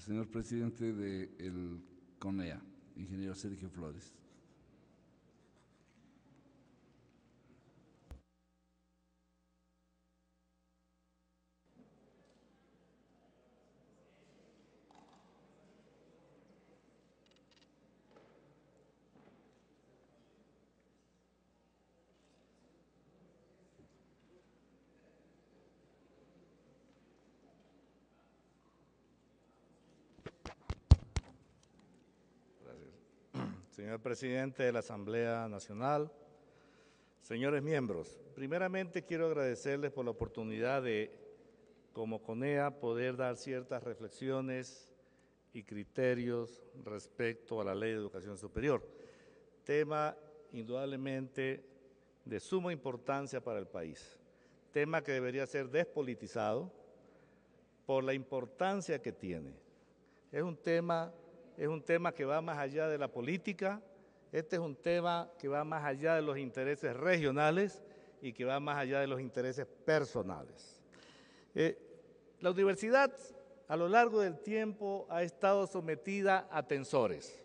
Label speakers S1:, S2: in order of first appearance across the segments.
S1: señor presidente del el CONEA, ingeniero Sergio Flores. Señor presidente de la Asamblea Nacional, señores miembros, primeramente quiero agradecerles por la oportunidad de, como CONEA, poder dar ciertas reflexiones y criterios respecto a la Ley de Educación Superior, tema indudablemente de suma importancia para el país, tema que debería ser despolitizado por la importancia que tiene. Es un tema es un tema que va más allá de la política, este es un tema que va más allá de los intereses regionales y que va más allá de los intereses personales. Eh, la universidad a lo largo del tiempo ha estado sometida a tensores.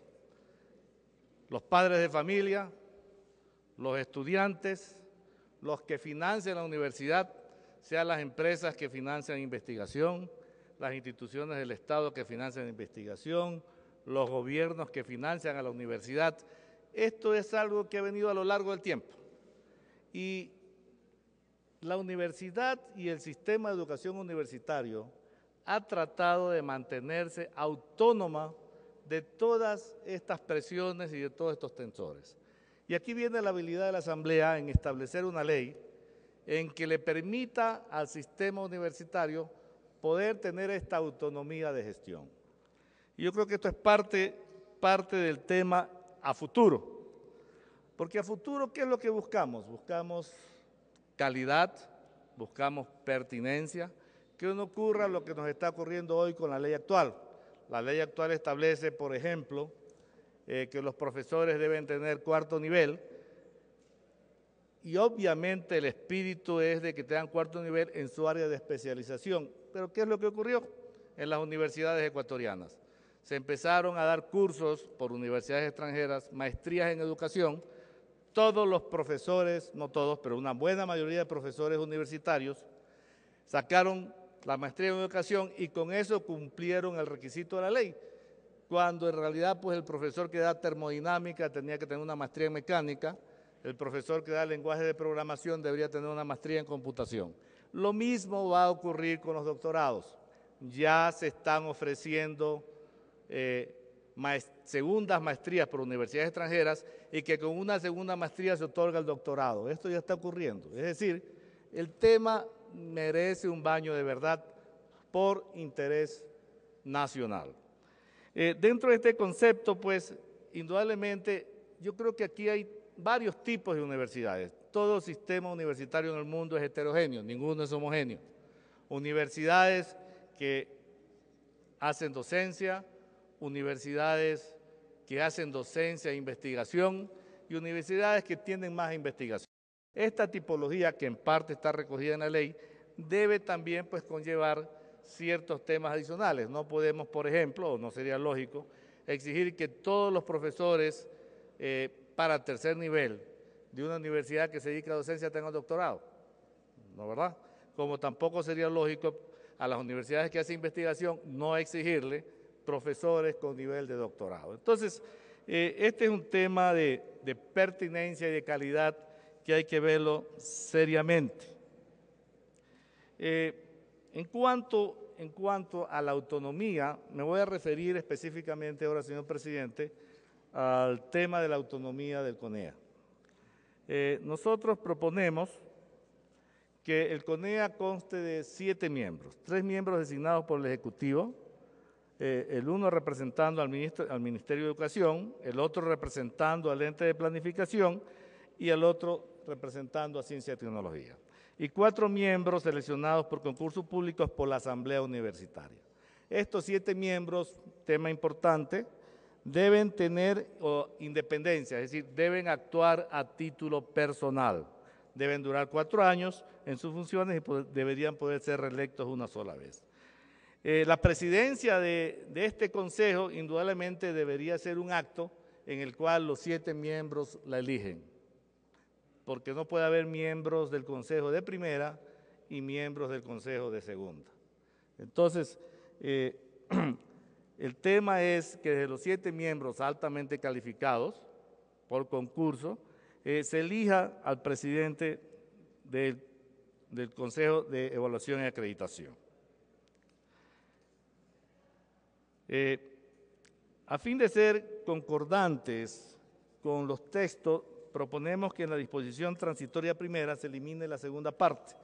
S1: Los padres de familia, los estudiantes, los que financian la universidad, sean las empresas que financian investigación, las instituciones del Estado que financian investigación, los gobiernos que financian a la universidad. Esto es algo que ha venido a lo largo del tiempo. Y la universidad y el sistema de educación universitario ha tratado de mantenerse autónoma de todas estas presiones y de todos estos tensores. Y aquí viene la habilidad de la Asamblea en establecer una ley en que le permita al sistema universitario poder tener esta autonomía de gestión. Y yo creo que esto es parte, parte del tema a futuro. Porque a futuro, ¿qué es lo que buscamos? Buscamos calidad, buscamos pertinencia, que no ocurra lo que nos está ocurriendo hoy con la ley actual. La ley actual establece, por ejemplo, eh, que los profesores deben tener cuarto nivel y obviamente el espíritu es de que tengan cuarto nivel en su área de especialización. Pero ¿qué es lo que ocurrió en las universidades ecuatorianas? se empezaron a dar cursos por universidades extranjeras, maestrías en educación. Todos los profesores, no todos, pero una buena mayoría de profesores universitarios sacaron la maestría en educación y con eso cumplieron el requisito de la ley, cuando en realidad pues el profesor que da termodinámica tenía que tener una maestría en mecánica, el profesor que da lenguaje de programación debería tener una maestría en computación. Lo mismo va a ocurrir con los doctorados. Ya se están ofreciendo eh, segundas maestrías por universidades extranjeras y que con una segunda maestría se otorga el doctorado. Esto ya está ocurriendo. Es decir, el tema merece un baño de verdad por interés nacional. Eh, dentro de este concepto, pues, indudablemente, yo creo que aquí hay varios tipos de universidades. Todo sistema universitario en el mundo es heterogéneo, ninguno es homogéneo. Universidades que hacen docencia, universidades que hacen docencia e investigación y universidades que tienen más investigación. Esta tipología, que en parte está recogida en la ley, debe también pues, conllevar ciertos temas adicionales. No podemos, por ejemplo, o no sería lógico, exigir que todos los profesores eh, para tercer nivel de una universidad que se dedica a docencia tengan doctorado. ¿No verdad? Como tampoco sería lógico a las universidades que hacen investigación no exigirle profesores con nivel de doctorado. Entonces, eh, este es un tema de, pertinencia y de calidad que hay que verlo seriamente. Eh, en, cuanto, en cuanto a la autonomía, me voy a referir específicamente ahora, señor presidente, al tema de la autonomía del CONEA. Eh, nosotros proponemos que el CONEA conste de siete miembros, tres miembros designados por el Ejecutivo, eh, el uno representando al, Ministerio de Educación, el otro representando al ente de planificación y el otro representando a Ciencia y Tecnología. Y cuatro miembros seleccionados por concursos públicos por la Asamblea Universitaria. Estos siete miembros, tema importante, deben tener independencia, es decir, deben actuar a título personal. Deben durar cuatro años en sus funciones y deberían poder ser reelectos una sola vez. Eh, la presidencia de, este consejo indudablemente debería ser un acto en el cual los siete miembros la eligen, porque no puede haber miembros del consejo de primera y miembros del consejo de segunda. Entonces, eh, el tema es que de los siete miembros altamente calificados por concurso, eh, se elija al presidente del Consejo de Evaluación y Acreditación. Eh, a fin de ser concordantes con los textos, proponemos que en la disposición transitoria primera se elimine la segunda parte,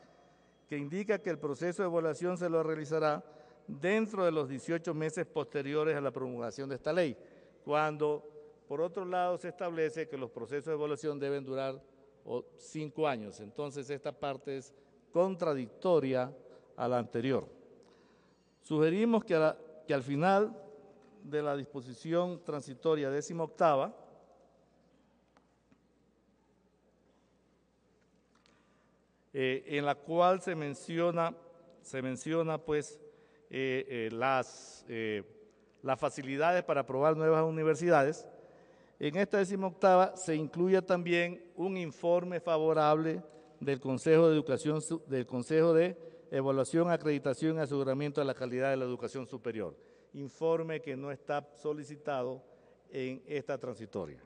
S1: que indica que el proceso de evaluación se lo realizará dentro de los 18 meses posteriores a la promulgación de esta ley, cuando, por otro lado, se establece que los procesos de evaluación deben durar cinco años. Entonces, esta parte es contradictoria a la anterior. Sugerimos que a la al final de la disposición transitoria décima octava, eh, en la cual se menciona, se menciona pues eh, eh, las, las facilidades para aprobar nuevas universidades, en esta décima octava se incluye también un informe favorable del Consejo de Educación, del Consejo de evaluación, acreditación y aseguramiento de la calidad de la educación superior. Informe que no está solicitado en esta transitoria.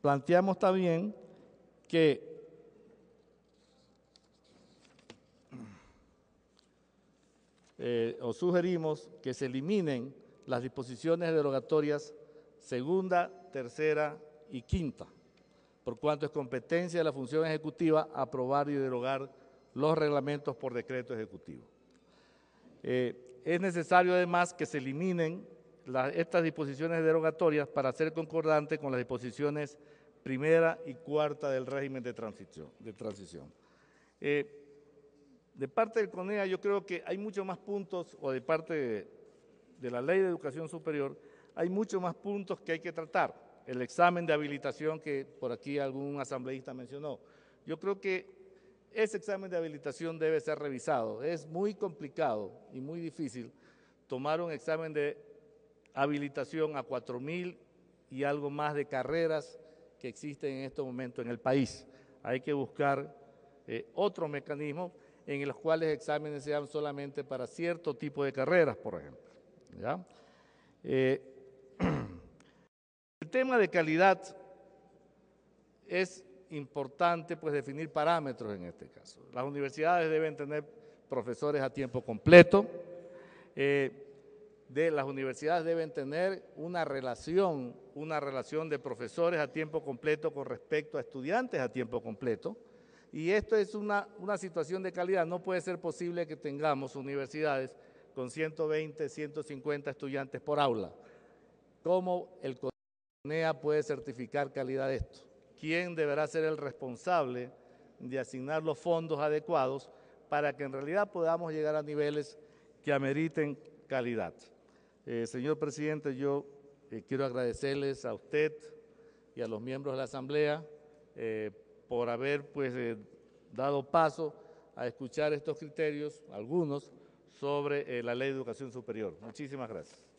S1: Planteamos también que eh, o sugerimos que se eliminen las disposiciones derogatorias segunda, tercera y quinta, por cuanto es competencia de la función ejecutiva aprobar y derogar los reglamentos por decreto ejecutivo. Eh, es necesario además que se eliminen estas disposiciones derogatorias para ser concordante con las disposiciones primera y cuarta del régimen de transición. De, transición. Eh, de parte del CONEA yo creo que hay muchos más puntos, o de parte de, de la Ley de Educación Superior, hay muchos más puntos que hay que tratar. El examen de habilitación que por aquí algún asambleísta mencionó. Yo creo que ese examen de habilitación debe ser revisado. Es muy complicado y muy difícil tomar un examen de habilitación a 4.000 y algo más de carreras que existen en este momento en el país. Hay que buscar eh, otros mecanismos en los cuales exámenes sean solamente para cierto tipo de carreras, por ejemplo. Eh, el tema de calidad es importante pues definir parámetros en este caso. Las universidades deben tener profesores a tiempo completo, eh, de las universidades deben tener una relación, una relación de profesores a tiempo completo con respecto a estudiantes a tiempo completo. Y esto es una, una situación de calidad. No puede ser posible que tengamos universidades con 120, 150 estudiantes por aula. ¿Cómo el CONEA puede certificar calidad de esto? quién deberá ser el responsable de asignar los fondos adecuados para que en realidad podamos llegar a niveles que ameriten calidad. Eh, señor presidente, yo eh, quiero agradecerles a usted y a los miembros de la Asamblea eh, por haber pues, dado paso a escuchar estos criterios, algunos, sobre la Ley de Educación Superior. Muchísimas gracias.